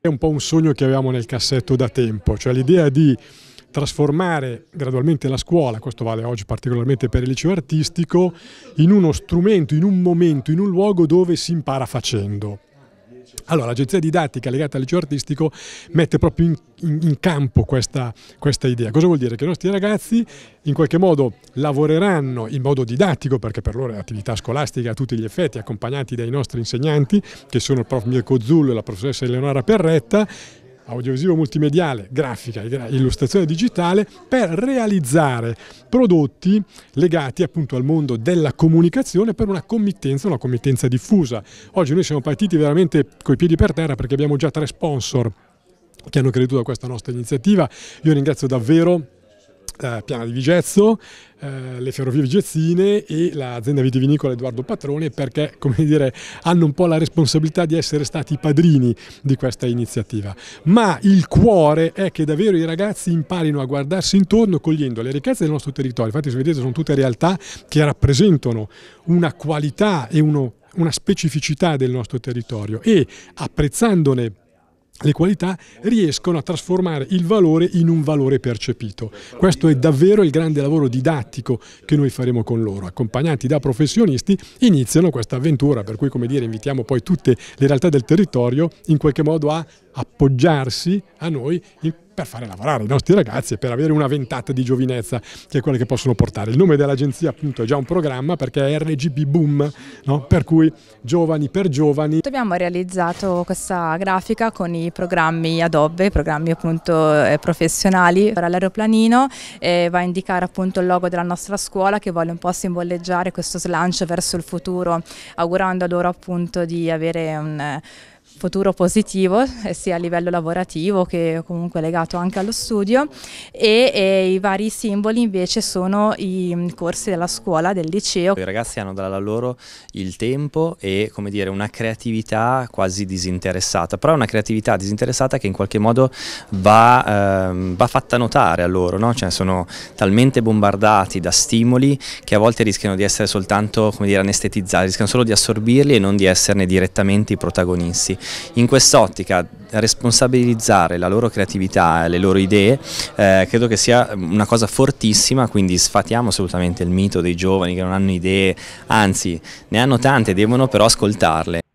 È un po' un sogno che avevamo nel cassetto da tempo, cioè l'idea di trasformare gradualmente la scuola, questo vale oggi particolarmente per il liceo artistico, in uno strumento, in un momento, in un luogo dove si impara facendo. Allora, l'agenzia didattica legata al liceo artistico mette proprio in, in, in campo questa, questa, idea. Cosa vuol dire? Che i nostri ragazzi in qualche modo lavoreranno in modo didattico, perché per loro è attività scolastica a tutti gli effetti, accompagnati dai nostri insegnanti, che sono il prof Mirko Zullo e la professoressa Eleonora Perretta, audiovisivo multimediale, grafica, illustrazione digitale per realizzare prodotti legati appunto al mondo della comunicazione per una committenza, una committenza diffusa. Oggi noi siamo partiti veramente coi piedi per terra perché abbiamo già tre sponsor che hanno creduto a questa nostra iniziativa. Io ringrazio davvero eh, piana di Vigezzo, eh, le ferrovie vigezzine e l'azienda vitivinicola Edoardo Patrone perché come dire, hanno un po' la responsabilità di essere stati i padrini di questa iniziativa. Ma il cuore è che davvero i ragazzi imparino a guardarsi intorno cogliendo le ricchezze del nostro territorio. Infatti se vedete sono tutte realtà che rappresentano una qualità e uno, una specificità del nostro territorio e apprezzandone le qualità riescono a trasformare il valore in un valore percepito. Questo è davvero il grande lavoro didattico che noi faremo con loro. Accompagnati da professionisti iniziano questa avventura, per cui come dire invitiamo poi tutte le realtà del territorio in qualche modo a appoggiarsi a noi in per fare lavorare i nostri ragazzi e per avere una ventata di giovinezza che è quella che possono portare. Il nome dell'agenzia appunto è già un programma perché è RGB Boom, no? per cui giovani per giovani. Abbiamo realizzato questa grafica con i programmi Adobe, programmi appunto eh, professionali. L'aeroplanino eh, va a indicare appunto il logo della nostra scuola che vuole un po' simboleggiare questo slancio verso il futuro, augurando loro appunto di avere un... Eh, futuro positivo eh, sia a livello lavorativo che comunque legato anche allo studio e, e, i vari simboli invece sono i mm, corsi della scuola, del liceo. I ragazzi hanno dalla loro il tempo e come dire una creatività quasi disinteressata, però una creatività disinteressata che in qualche modo va, ehm, va fatta notare a loro, no? cioè sono talmente bombardati da stimoli che a volte rischiano di essere soltanto come dire, anestetizzati, rischiano solo di assorbirli e non di esserne direttamente i protagonisti. In quest'ottica responsabilizzare la loro creatività, e le loro idee, eh, credo che sia una cosa fortissima, quindi sfatiamo assolutamente il mito dei giovani che non hanno idee, anzi ne hanno tante, devono però ascoltarle.